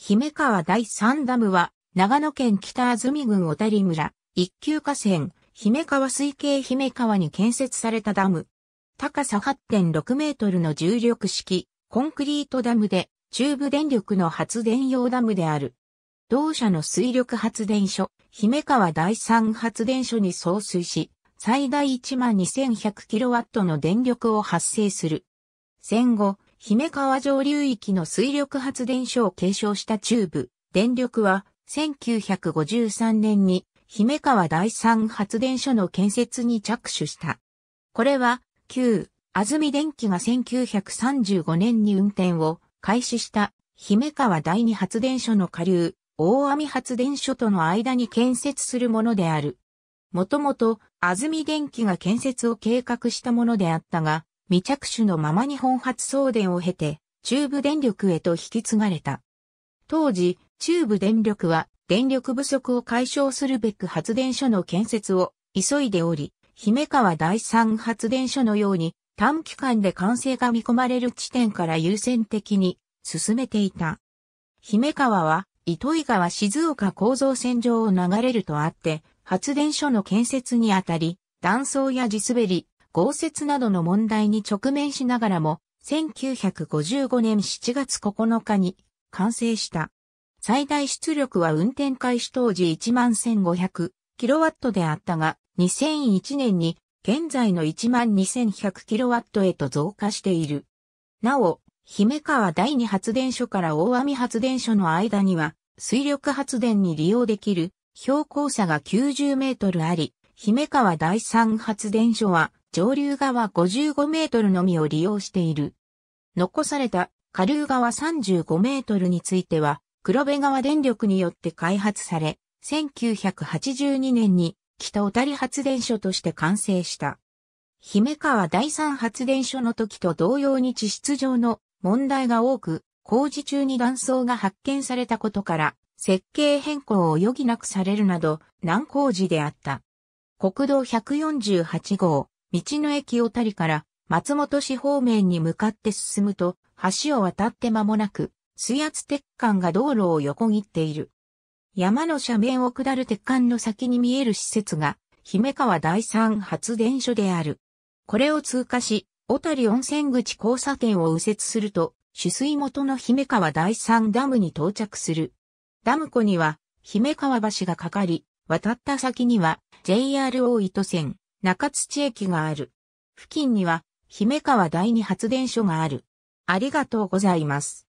姫川第三ダムは、長野県北安住郡小谷村、一級河川、姫川水系姫川に建設されたダム。高さ8.6メートルの重力式、コンクリートダムで、中部電力の発電用ダムである。同社の水力発電所、姫川第三発電所に送水し、最大1万2 1 0 0ットの電力を発生する。戦後、姫川上流域の水力発電所を継承した中部、電力は、1953年に、姫川第三発電所の建設に着手した。これは、旧、安住電機が1935年に運転を開始した姫川第二発電所の下流、大網発電所との間に建設するものである。もともと、安住電機が建設を計画したものであったが、未着手のまま日本発送電を経て、中部電力へと引き継がれた。当時、中部電力は電力不足を解消するべく発電所の建設を急いでおり、姫川第三発電所のように短期間で完成が見込まれる地点から優先的に進めていた。姫川は糸魚川静岡構造線上を流れるとあって、発電所の建設にあたり、断層や地滑り、豪雪などの問題に直面しながらも、1955年7月9日に完成した。最大出力は運転開始当時11,500キロワットであったが、2001年に現在の12,100キロワットへと増加している。なお、姫川第二発電所から大網発電所の間には、水力発電に利用できる標高差が90メートルあり、姫川第三発電所は上流側55メートルのみを利用している。残された下流側35メートルについては黒部川電力によって開発され、1982年に北小谷発電所として完成した。姫川第三発電所の時と同様に地質上の問題が多く、工事中に断層が発見されたことから、設計変更を余儀なくされるなど、難工事であった。国道148号、道の駅小谷から松本市方面に向かって進むと、橋を渡って間もなく、水圧鉄管が道路を横切っている。山の斜面を下る鉄管の先に見える施設が、姫川第三発電所である。これを通過し、小谷温泉口交差点を右折すると、取水元の姫川第三ダムに到着する。ダム湖には、姫川橋がかかり、渡った先には JR 大糸線中土駅がある。付近には姫川第二発電所がある。ありがとうございます。